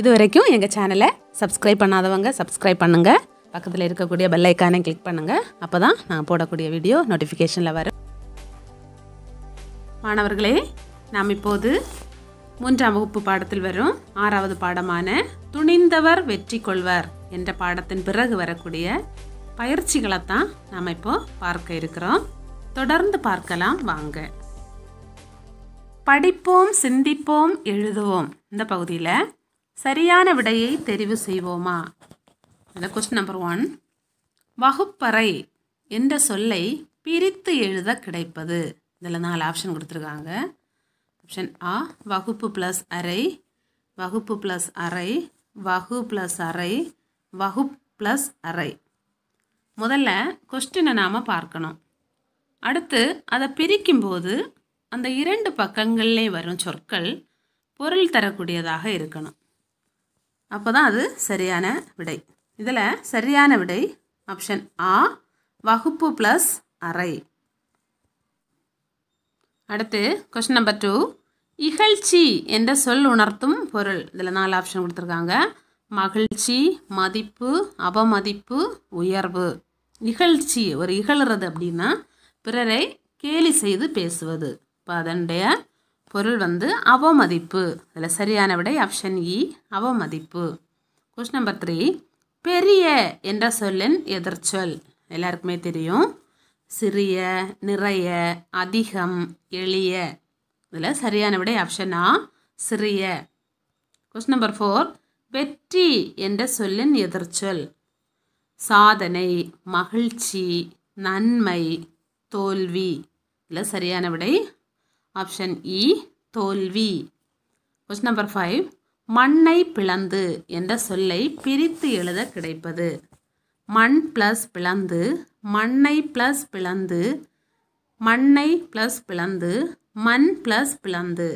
இது வரைக்கும் எங்கள் சேனலை சப்ஸ்கிரைப் பண்ணாதவங்க சப்ஸ்கிரைப் பண்ணுங்கள் பக்கத்தில் இருக்கக்கூடிய பெல் ஐக்கானை கிளிக் பண்ணுங்கள் அப்போ தான் நாங்கள் போடக்கூடிய வீடியோ நோட்டிஃபிகேஷனில் வரும் மாணவர்களே நாம் இப்போது மூன்றாம் வகுப்பு பாடத்தில் வரும் ஆறாவது பாடமான துணிந்தவர் வெற்றி கொள்வர் என்ற பாடத்தின் பிறகு வரக்கூடிய பயிற்சிகளை தான் நாம் இப்போ பார்க்க இருக்கிறோம் தொடர்ந்து பார்க்கலாம் வாங்க படிப்போம் சிந்திப்போம் எழுதுவோம் இந்த பகுதியில் சரியான விடையை தெரிவு செய்வோமா கொஸ்டின் நம்பர் ஒன் வகுப்பறை என்ற சொல்லை பிரித்து எழுத கிடைப்பது இதில் நாலு ஆப்ஷன் கொடுத்துருக்காங்க ஆப்ஷன் ஆ வகுப்பு ப்ளஸ் அறை வகுப்பு ப்ளஸ் அறை வகு ப்ளஸ் அறை வகு ப்ளஸ் அறை முதல்ல கொஸ்டினை நாம் பார்க்கணும் அடுத்து அதை பிரிக்கும்போது அந்த இரண்டு பக்கங்கள்லே வரும் சொற்கள் பொருள் தரக்கூடியதாக இருக்கணும் அப்போ தான் அது சரியான விடை இதில் சரியான விடை ஆப்ஷன் ஆ வகுப்பு ப்ளஸ் அறை அடுத்து கொஸ்டின் நம்பர் டூ இகழ்ச்சி என்ற சொல் உணர்த்தும் பொருள் இதில் நாலு ஆப்ஷன் கொடுத்துருக்காங்க மகிழ்ச்சி மதிப்பு அவமதிப்பு உயர்வு இகழ்ச்சி ஒரு இகழ்றது அப்படின்னா பிறரை கேலி செய்து பேசுவது இப்போ அதனுடைய பொருள் வந்து அவமதிப்பு இதில் சரியான விடை ஆப்ஷன் இ e, அவமதிப்பு கொஸ்டின் நம்பர் த்ரீ பெரிய என்ற சொல்லின் எதிர்ச்சொல் எல்லாருக்குமே தெரியும் சிறிய நிறைய அதிகம் எளிய இதில் சரியான விடை ஆப்ஷன் ஆ சிறிய கொஸ்டின் நம்பர் ஃபோர் வெற்றி என்ற சொல்லின் எதிர்ச்சொல் சாதனை மகிழ்ச்சி நன்மை தோல்வி இதில் சரியான விடை ஆப்ஷன் இ e, தோல்வி கொஸ்டின் நம்பர் ஃபைவ் மண்ணை பிளந்து என்ற சொல்லை பிரித்து எழுத கிடைப்பது மண் ப்ளஸ் பிளந்து மண்ணை ப்ளஸ் பிளந்து மண்ணை ப்ளஸ் பிளந்து மண் ப்ளஸ் பிளந்து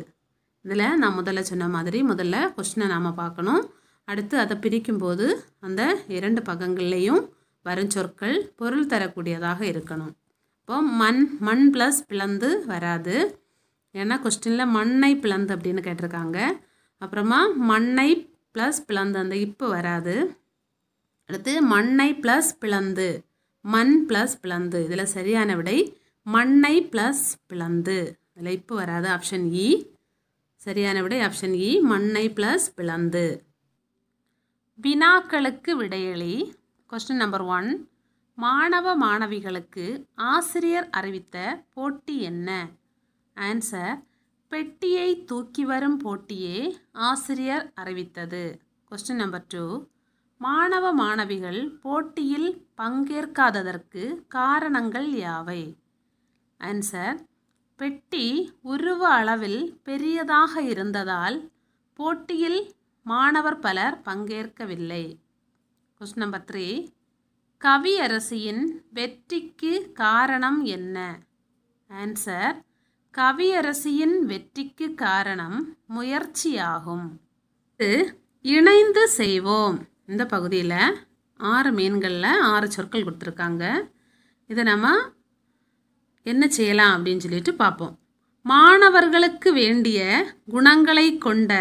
இதில் நான் முதல்ல சொன்ன மாதிரி முதல்ல கொஸ்டினை நாம் பார்க்கணும் அடுத்து அதை பிரிக்கும்போது அந்த இரண்டு பக்கங்கள்லேயும் வரும் சொற்கள் பொருள் தரக்கூடியதாக இருக்கணும் இப்போ மண் மண் ப்ளஸ் பிளந்து வராது ஏன்னா கொஸ்டினில் மண்ணை பிளந்து அப்படின்னு கேட்டிருக்காங்க அப்புறமா மண்ணை ப்ளஸ் பிளந்து அந்த இப்போ வராது அடுத்து மண்ணை ப்ளஸ் பிளந்து மண் ப்ளஸ் பிளந்து இதில் சரியான விடை மண்ணை ப்ளஸ் பிளந்து இதில் இப்போ வராது ஆப்ஷன் இ e. சரியான விடை ஆப்ஷன் இ e, மண்ணை ப்ளஸ் பிளந்து வினாக்களுக்கு விடையளி கொஸ்டின் நம்பர் ஒன் மாணவ மாணவிகளுக்கு ஆசிரியர் அறிவித்த போட்டி என்ன ஆன்சர் பெட்டியை தூக்கி வரும் போட்டியே ஆசிரியர் அறிவித்தது கொஸ்டின் நம்பர் டூ மாணவ மாணவிகள் போட்டியில் பங்கேற்காததற்கு காரணங்கள் யாவை ஆன்சர் பெட்டி உருவ அளவில் பெரியதாக இருந்ததால் போட்டியில் மாணவர் பலர் பங்கேற்கவில்லை கொஸ்டின் நம்பர் த்ரீ கவியரசியின் வெற்றிக்கு காரணம் என்ன ஆன்சர் கவியரசியின் வெற்றிக்கு காரணம் முயற்சியாகும் இணைந்து செய்வோம் இந்த பகுதியில் ஆறு மீன்களில் ஆறு சொற்கள் கொடுத்துருக்காங்க இதை நம்ம என்ன செய்யலாம் அப்படின்னு சொல்லிட்டு பார்ப்போம் மாணவர்களுக்கு வேண்டிய குணங்களை கொண்ட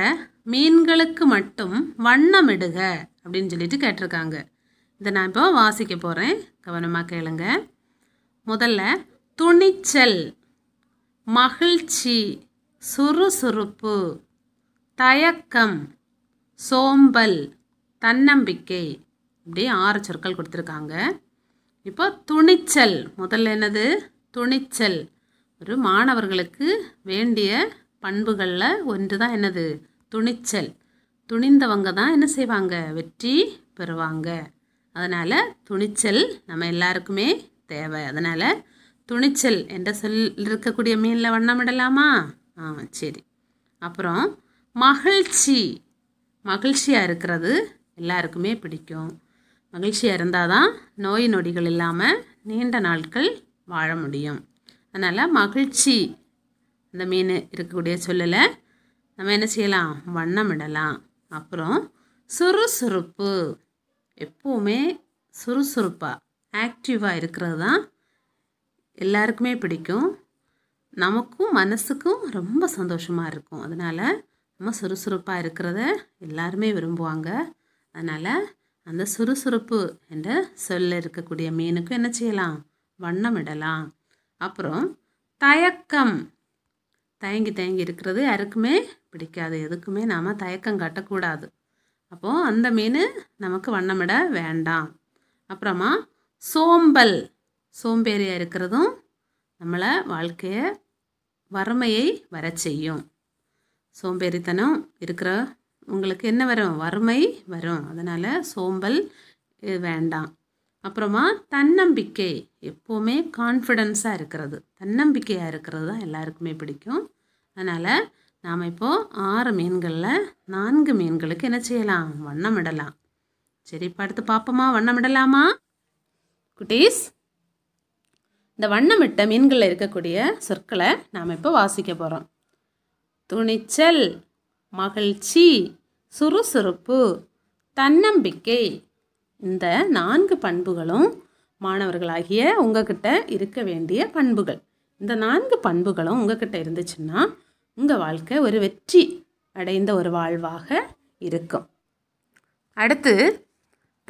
மீன்களுக்கு மட்டும் வண்ணமிடுக அப்படின்னு சொல்லிட்டு கேட்டிருக்காங்க இதை நான் இப்போ வாசிக்க போகிறேன் கவனமாக கேளுங்க முதல்ல துணிச்சல் மகிழ்ச்சி சுறுசுறுப்பு தயக்கம் சோம்பல் தன்னம்பிக்கை இப்படி ஆறு சொற்கள் கொடுத்துருக்காங்க இப்போ துணிச்சல் முதல்ல என்னது துணிச்சல் ஒரு மாணவர்களுக்கு வேண்டிய பண்புகளில் ஒன்று தான் என்னது துணிச்சல் துணிந்தவங்க தான் என்ன செய்வாங்க வெற்றி பெறுவாங்க அதனால் துணிச்சல் நம்ம எல்லாருக்குமே தேவை அதனால் துணிச்சல் என்ற சொல் இருக்கக்கூடிய மீனில் வண்ணமிடலாமா ஆ சரி அப்புறம் மகிழ்ச்சி மகிழ்ச்சியாக இருக்கிறது எல்லாருக்குமே பிடிக்கும் மகிழ்ச்சியாக இருந்தால் தான் நோய் நொடிகள் இல்லாமல் நீண்ட நாட்கள் வாழ முடியும் அதனால் மகிழ்ச்சி அந்த மீன் இருக்கக்கூடிய சொல்லில் நம்ம என்ன செய்யலாம் வண்ணமிடலாம் அப்புறம் சுறுசுறுப்பு எப்போவுமே சுறுசுறுப்பாக ஆக்டிவாக இருக்கிறது தான் எல்லாருக்குமே பிடிக்கும் நமக்கும் மனசுக்கும் ரொம்ப சந்தோஷமாக இருக்கும் அதனால் நம்ம சுறுசுறுப்பாக இருக்கிறத எல்லாருமே விரும்புவாங்க அதனால் அந்த சுறுசுறுப்பு என்ற சொல்ல இருக்கக்கூடிய மீனுக்கும் என்ன செய்யலாம் வண்ணம் இடலாம் அப்புறம் தயக்கம் தயங்கி தயங்கி இருக்கிறது யாருக்குமே பிடிக்காது எதுக்குமே நாம் தயக்கம் காட்டக்கூடாது அப்போது அந்த மீன் நமக்கு வண்ணமிட வேண்டாம் அப்புறமா சோம்பல் சோம்பேறியாக இருக்கிறதும் நம்மளை வாழ்க்கையை வறுமையை வர செய்யும் சோம்பேறித்தனம் இருக்கிற உங்களுக்கு என்ன வரும் வறுமை வரும் அதனால் சோம்பல் வேண்டாம் அப்புறமா தன்னம்பிக்கை எப்போவுமே கான்ஃபிடென்ஸாக இருக்கிறது தன்னம்பிக்கையாக இருக்கிறது தான் எல்லாருக்குமே பிடிக்கும் அதனால் நாம் இப்போது ஆறு மீன்களில் நான்கு மீன்களுக்கு என்ன செய்யலாம் வண்ணமிடலாம் சரி இப்போ அடுத்து பார்ப்போமா வண்ணமிடலாமா குட்டீஸ் இந்த வண்ணமிட்ட மீன்களில் இருக்கக்கூடிய சொற்களை நாம் இப்போ வாசிக்க போகிறோம் துணிச்சல் மகிழ்ச்சி சுறுசுறுப்பு தன்னம்பிக்கை இந்த நான்கு பண்புகளும் மாணவர்களாகிய உங்ககிட்ட இருக்க வேண்டிய பண்புகள் இந்த நான்கு பண்புகளும் உங்ககிட்ட இருந்துச்சுன்னா உங்கள் வாழ்க்கை ஒரு வெற்றி அடைந்த ஒரு வாழ்வாக இருக்கும் அடுத்து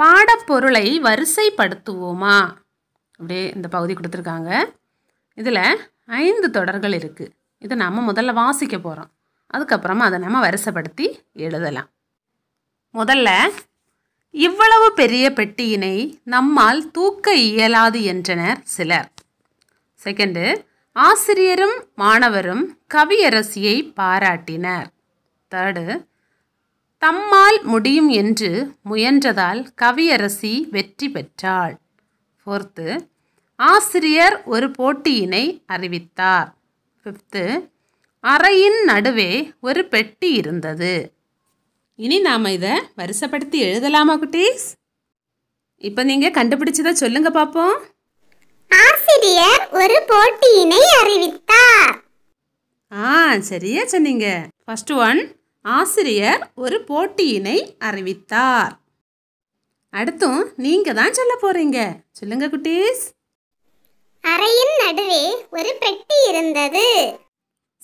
பாடப்பொருளை வரிசைப்படுத்துவோமா அப்படியே இந்த பகுதி கொடுத்துருக்காங்க இதில் ஐந்து தொடர்கள் இருக்குது இதை நாம் முதல்ல வாசிக்க போகிறோம் அதுக்கப்புறமா அதை நம்ம வரிசைப்படுத்தி எழுதலாம் முதல்ல இவ்வளவு பெரிய பெட்டியினை நம்மால் தூக்க இயலாது என்றனர் சிலர் செகண்டு ஆசிரியரும் மாணவரும் கவியரசியை பாராட்டினர் தேர்டு தம்மால் முடியும் என்று முயன்றதால் கவியரசி வெற்றி பெற்றாள் ஃபோர்த்து ஆசிரியர் ஒரு போட்டியினை அறிவித்தார் ஃபிஃப்த்து அறையின் நடுவே ஒரு பெட்டி இருந்தது இனி நாம் இதை வரிசைப்படுத்தி எழுதலாமா குட்டீஸ் இப்போ நீங்கள் கண்டுபிடிச்சதை சொல்லுங்க பார்ப்போம் ஆசிரியர் ஒரு போட்டியினை அறிவித்தார் ஆ சரியா சொன்னீங்க ஃபர்ஸ்ட் ஒன் ஆசிரியர் ஒரு போட்டியினை அறிவித்தார் அடுத்தும் நீங்கள் தான் சொல்ல போகிறீங்க சொல்லுங்க குட்டீஸ் அறையின் நடுவே ஒரு பெட்டி இருந்தது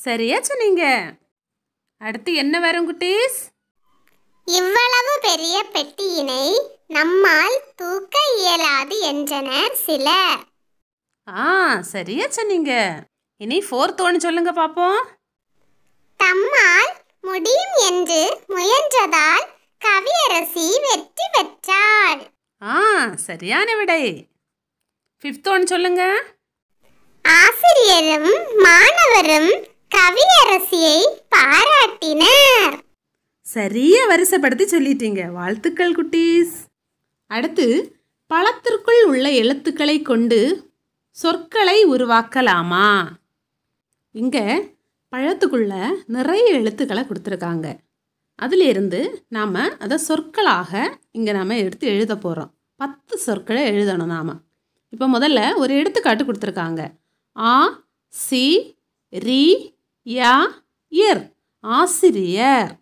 சரியா சொன்னீங்க அடுத்து என்ன வரும் குட்டீஸ் இவ்வளவு பெரிய பெட்டியினை நம்மால் தூக்க இயலாது என்றனர் சில ஆ சரியா சொன்னீங்க இனி ஃபோர்த் ஒன்று சொல்லுங்க பார்ப்போம் தம்மால் முடியும் என்று முயன்றதால் கவியரசி வெற்றி വെറ്റാൾ ஆ சரியான விடை ஃபிஃப்த் ஒன் சொல்லுங்க ஆசிரியரும் மாணவரும் கவியரசியை பாராட்டினர் சரியா வரிசைப்படுத்தி சொல்லிட்டீங்க வாழ்த்துக்கள் குட்டீஸ் அடுத்து பழத்திற்குள் உள்ள எழுத்துக்களை கொண்டு சொற்களை உருவாக்கலாமா இங்கே பழத்துக்குள்ள நிறைய எழுத்துக்களை கொடுத்துருக்காங்க அதிலிருந்து நாம் அதை சொற்களாக இங்கே நாம் எடுத்து எழுத போகிறோம் பத்து சொற்களை எழுதணும் நாம் இப்போ முதல்ல ஒரு எடுத்துக்காட்டு கொடுத்துருக்காங்க ஆ சி ரி யா இயர் ஆசிரியர்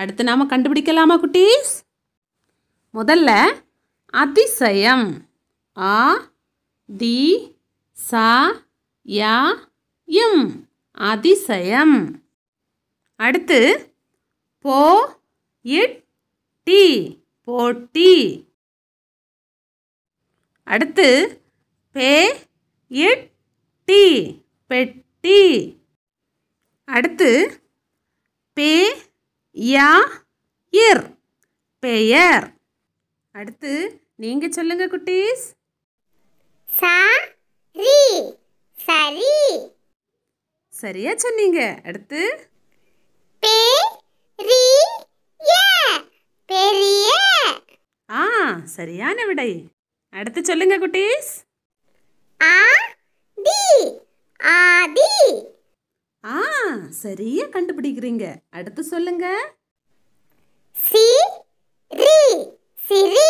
அடுத்து நாம் கண்டுபிடிக்கலாமா குட்டீஸ் முதல்ல அதிசயம் ஆ தி சா யா எம் அதிசயம் அடுத்து போ இட் டி போட்டி அடுத்து பே இட் டி பெட்டி அடுத்து பே யா இர் பெயர் அடுத்து நீங்க சொல்லுங்க குட்டீஸ் சா சரி சரியா சொன்னீங்க அடுத்து ஆ சரியான விடை அடுத்து சொல்லுங்க குட்டீஸ் ஆ டி ஆதி ஆ சரியா கண்டுபிடிக்கிறீங்க அடுத்து சொல்லுங்க சி ரி சிரி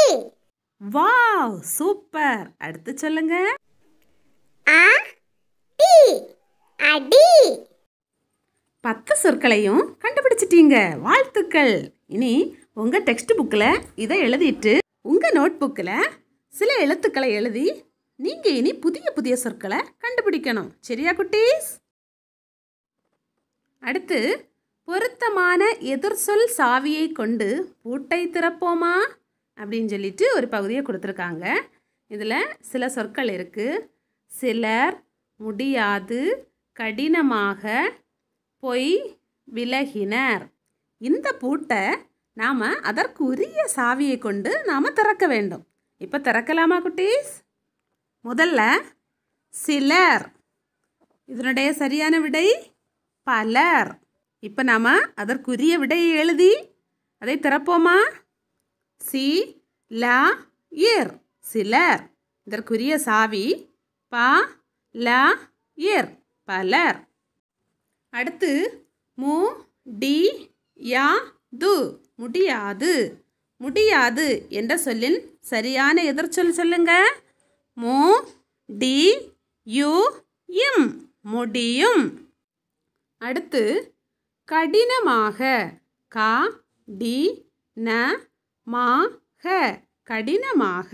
வாவ் சூப்பர் அடுத்து சொல்லுங்க ஆ டி அடி பத்து சொற்களையும் கண்டுபிடிச்சிட்டீங்க வாழ்த்துக்கள் இனி உங்கள் டெக்ஸ்ட் புக்கில் இதை எழுதிட்டு உங்கள் நோட் புக்கில் சில எழுத்துக்களை எழுதி நீங்கள் இனி புதிய புதிய சொற்களை கண்டுபிடிக்கணும் சரியா குட்டீஸ் அடுத்து பொருத்தமான சொல் சாவியை கொண்டு பூட்டை திறப்போமா அப்படின்னு சொல்லிட்டு ஒரு பகுதியை கொடுத்துருக்காங்க இதில் சில சொற்கள் இருக்குது சிலர் முடியாது கடினமாக பொய் விலகினர் இந்த பூட்டை நாம் அதற்குரிய சாவியை கொண்டு நாம் திறக்க வேண்டும் இப்போ திறக்கலாமா குட்டீஸ் முதல்ல சிலர் இதனுடைய சரியான விடை பலர் இப்போ நாம் அதற்குரிய விடையை எழுதி அதை திறப்போமா சி லா இர் சிலர் இதற்குரிய சாவி பா லா இர் பலர் அடுத்து மு டி யா து முடியாது முடியாது என்ற சொல்லின் சரியான எதிர்ச்சொல் சொல்லுங்க மு டி யு இம் முடியும் அடுத்து கடினமாக கா டி ந மா ஹ கடினமாக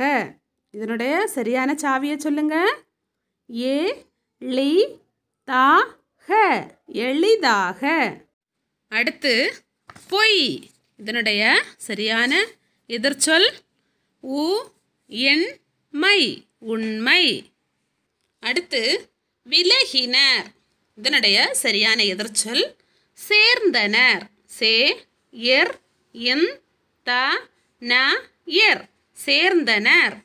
இதனுடைய சரியான சாவியை சொல்லுங்க ஏ லி தா ஹ எளிதாக அடுத்து பொய் இதனுடைய சரியான எதிர்ச்சொல் உ என் மை உண்மை அடுத்து விலகினர் இதனுடைய சரியான எதிர்ச்சொல் சேர்ந்தனர் சே எர் என் த ந எர் சேர்ந்தனர்